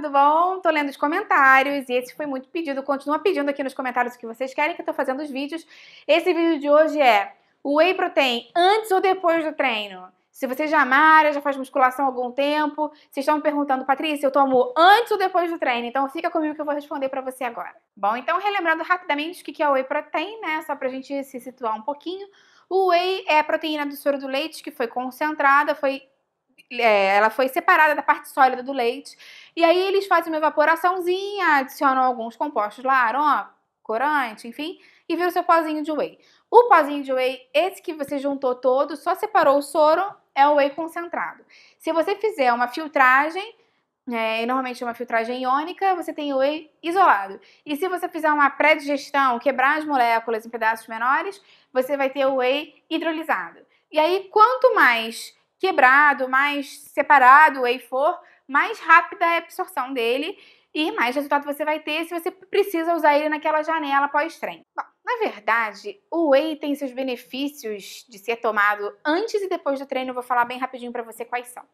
tudo bom? Tô lendo os comentários e esse foi muito pedido. Continua pedindo aqui nos comentários o que vocês querem, que eu tô fazendo os vídeos. Esse vídeo de hoje é o Whey Protein antes ou depois do treino? Se você já malha, já faz musculação há algum tempo, vocês estão me perguntando, Patrícia, eu tomo antes ou depois do treino? Então fica comigo que eu vou responder para você agora. Bom, então relembrando rapidamente o que é o whey protein, né? Só pra gente se situar um pouquinho. O whey é a proteína do soro do leite que foi concentrada, foi é, ela foi separada da parte sólida do leite. E aí eles fazem uma evaporaçãozinha, adicionam alguns compostos lá, aroma, corante, enfim, e vira o seu pozinho de whey. O pozinho de whey, esse que você juntou todo, só separou o soro, é o whey concentrado. Se você fizer uma filtragem, né, é, normalmente uma filtragem iônica, você tem o whey isolado. E se você fizer uma pré-digestão, quebrar as moléculas em pedaços menores, você vai ter o whey hidrolisado. E aí, quanto mais quebrado, mais separado, whey for, mais rápida é a absorção dele e mais resultado você vai ter se você precisa usar ele naquela janela pós-treino. na verdade, o whey tem seus benefícios de ser tomado antes e depois do treino. Eu vou falar bem rapidinho para você quais são.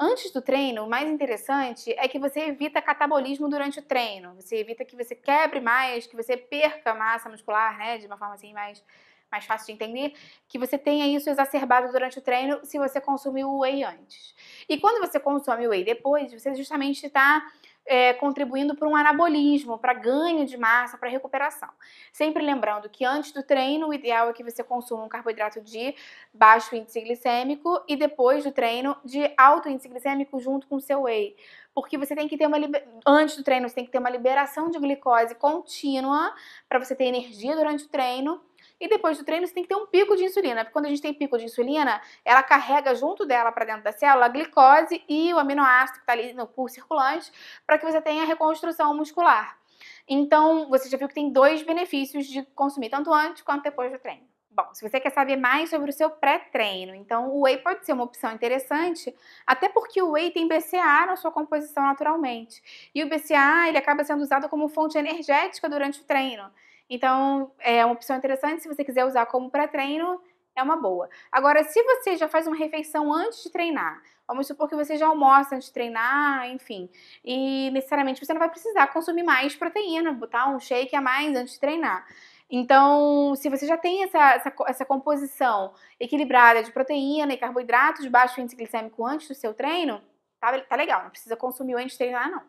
Antes do treino, o mais interessante é que você evita catabolismo durante o treino. Você evita que você quebre mais, que você perca massa muscular, né, de uma forma assim mais mais fácil de entender, que você tenha isso exacerbado durante o treino se você consumiu o whey antes. E quando você consome o whey depois, você justamente está é, contribuindo para um anabolismo, para ganho de massa, para recuperação. Sempre lembrando que antes do treino, o ideal é que você consuma um carboidrato de baixo índice glicêmico e depois do treino de alto índice glicêmico junto com o seu whey. Porque você tem que ter uma antes do treino, você tem que ter uma liberação de glicose contínua para você ter energia durante o treino e depois do treino você tem que ter um pico de insulina, porque quando a gente tem pico de insulina, ela carrega junto dela para dentro da célula a glicose e o aminoácido que está ali no pool circulante, para que você tenha reconstrução muscular. Então, você já viu que tem dois benefícios de consumir tanto antes quanto depois do treino. Bom, se você quer saber mais sobre o seu pré-treino, então o whey pode ser uma opção interessante, até porque o whey tem BCA na sua composição naturalmente. E o BCA, ele acaba sendo usado como fonte energética durante o treino. Então, é uma opção interessante. Se você quiser usar como pré-treino, é uma boa. Agora, se você já faz uma refeição antes de treinar, vamos supor que você já almoça antes de treinar, enfim, e necessariamente você não vai precisar consumir mais proteína, botar um shake a mais antes de treinar. Então, se você já tem essa, essa, essa composição equilibrada de proteína e carboidratos de baixo índice glicêmico antes do seu treino, tá, tá legal, não precisa consumir antes de treinar, não.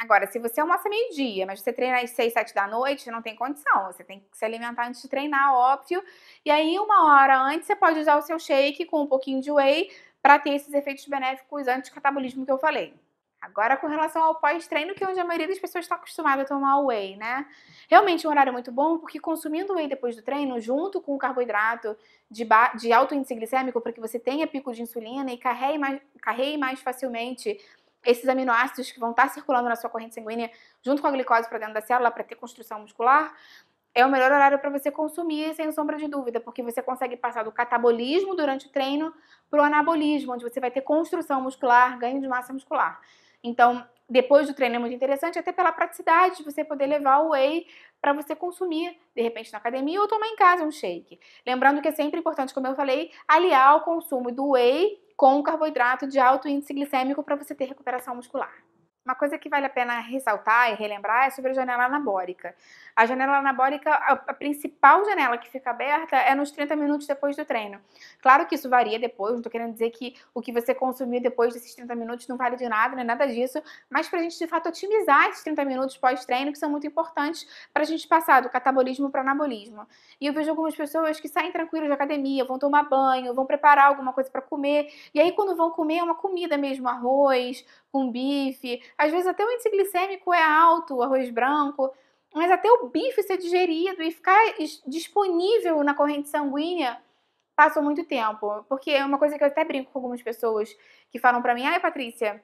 Agora, se você almoça meio-dia, mas você treina às 6, 7 da noite, não tem condição. Você tem que se alimentar antes de treinar, óbvio. E aí, uma hora antes, você pode usar o seu shake com um pouquinho de whey para ter esses efeitos benéficos anti-catabolismo que eu falei. Agora, com relação ao pós-treino, que é onde a maioria das pessoas está acostumada a tomar whey, né? Realmente é um horário muito bom, porque consumindo whey depois do treino, junto com o carboidrato de, de alto índice glicêmico, para que você tenha pico de insulina e carregue mais, carregue mais facilmente esses aminoácidos que vão estar circulando na sua corrente sanguínea junto com a glicose para dentro da célula para ter construção muscular, é o melhor horário para você consumir, sem sombra de dúvida, porque você consegue passar do catabolismo durante o treino para o anabolismo, onde você vai ter construção muscular, ganho de massa muscular. Então, depois do treino é muito interessante, até pela praticidade de você poder levar o whey para você consumir, de repente na academia ou tomar em casa um shake. Lembrando que é sempre importante, como eu falei, aliar o consumo do whey com carboidrato de alto índice glicêmico para você ter recuperação muscular. Uma coisa que vale a pena ressaltar e relembrar é sobre a janela anabólica. A janela anabólica, a principal janela que fica aberta é nos 30 minutos depois do treino. Claro que isso varia depois, não estou querendo dizer que o que você consumiu depois desses 30 minutos não vale de nada, não é nada disso, mas para a gente de fato otimizar esses 30 minutos pós-treino, que são muito importantes para a gente passar do catabolismo para o anabolismo. E eu vejo algumas pessoas que saem tranquilas da academia, vão tomar banho, vão preparar alguma coisa para comer, e aí quando vão comer é uma comida mesmo, arroz, com bife, às vezes até o índice glicêmico é alto, o arroz branco, mas até o bife ser digerido e ficar disponível na corrente sanguínea passou muito tempo. Porque é uma coisa que eu até brinco com algumas pessoas que falam para mim, ai Patrícia,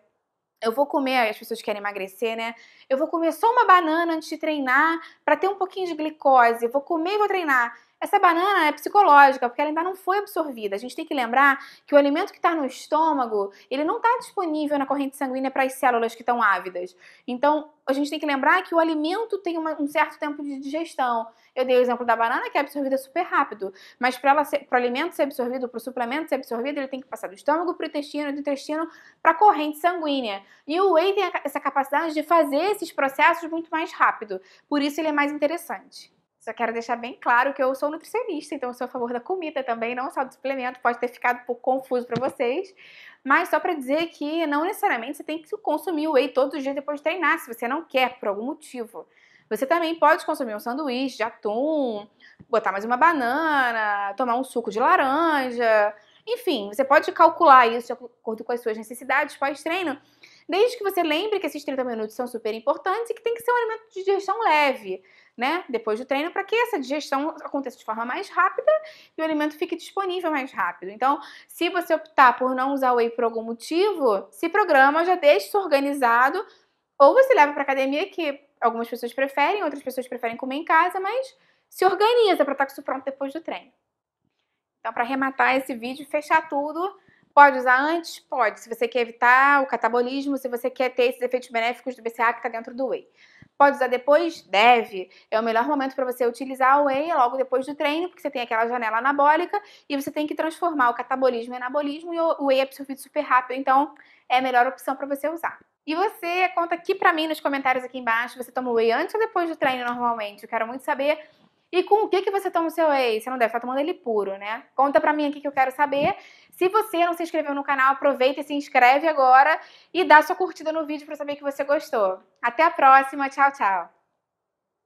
eu vou comer, as pessoas querem emagrecer, né? Eu vou comer só uma banana antes de treinar para ter um pouquinho de glicose. Eu vou comer e vou treinar. Essa banana é psicológica, porque ela ainda não foi absorvida. A gente tem que lembrar que o alimento que está no estômago, ele não está disponível na corrente sanguínea para as células que estão ávidas. Então, a gente tem que lembrar que o alimento tem uma, um certo tempo de digestão. Eu dei o exemplo da banana, que é absorvida super rápido. Mas para o alimento ser absorvido, para o suplemento ser absorvido, ele tem que passar do estômago para o intestino, do intestino para a corrente sanguínea. E o whey tem essa capacidade de fazer esses processos muito mais rápido. Por isso ele é mais interessante. Só quero deixar bem claro que eu sou nutricionista, então eu sou a favor da comida também, não só do suplemento. Pode ter ficado um pouco confuso para vocês, mas só para dizer que não necessariamente você tem que consumir o whey todos os dias depois de treinar, se você não quer por algum motivo. Você também pode consumir um sanduíche de atum, botar mais uma banana, tomar um suco de laranja. Enfim, você pode calcular isso de acordo com as suas necessidades pós-treino Desde que você lembre que esses 30 minutos são super importantes e que tem que ser um alimento de digestão leve, né? Depois do treino, para que essa digestão aconteça de forma mais rápida e o alimento fique disponível mais rápido. Então, se você optar por não usar whey por algum motivo, se programa, já deixa isso organizado. Ou você leva para academia, que algumas pessoas preferem, outras pessoas preferem comer em casa, mas se organiza para estar tá com isso pronto depois do treino. Então, para arrematar esse vídeo e fechar tudo, Pode usar antes? Pode. Se você quer evitar o catabolismo, se você quer ter esses efeitos benéficos do BCA que está dentro do whey. Pode usar depois? Deve. É o melhor momento para você utilizar o whey logo depois do treino, porque você tem aquela janela anabólica e você tem que transformar o catabolismo em anabolismo e o whey é absorvido super rápido, então é a melhor opção para você usar. E você conta aqui para mim nos comentários aqui embaixo, você toma o whey antes ou depois do treino normalmente? Eu quero muito saber e com o que, que você toma o seu whey? Você não deve estar tá tomando ele puro, né? Conta pra mim aqui que eu quero saber. Se você não se inscreveu no canal, aproveita e se inscreve agora e dá sua curtida no vídeo para saber que você gostou. Até a próxima, tchau, tchau.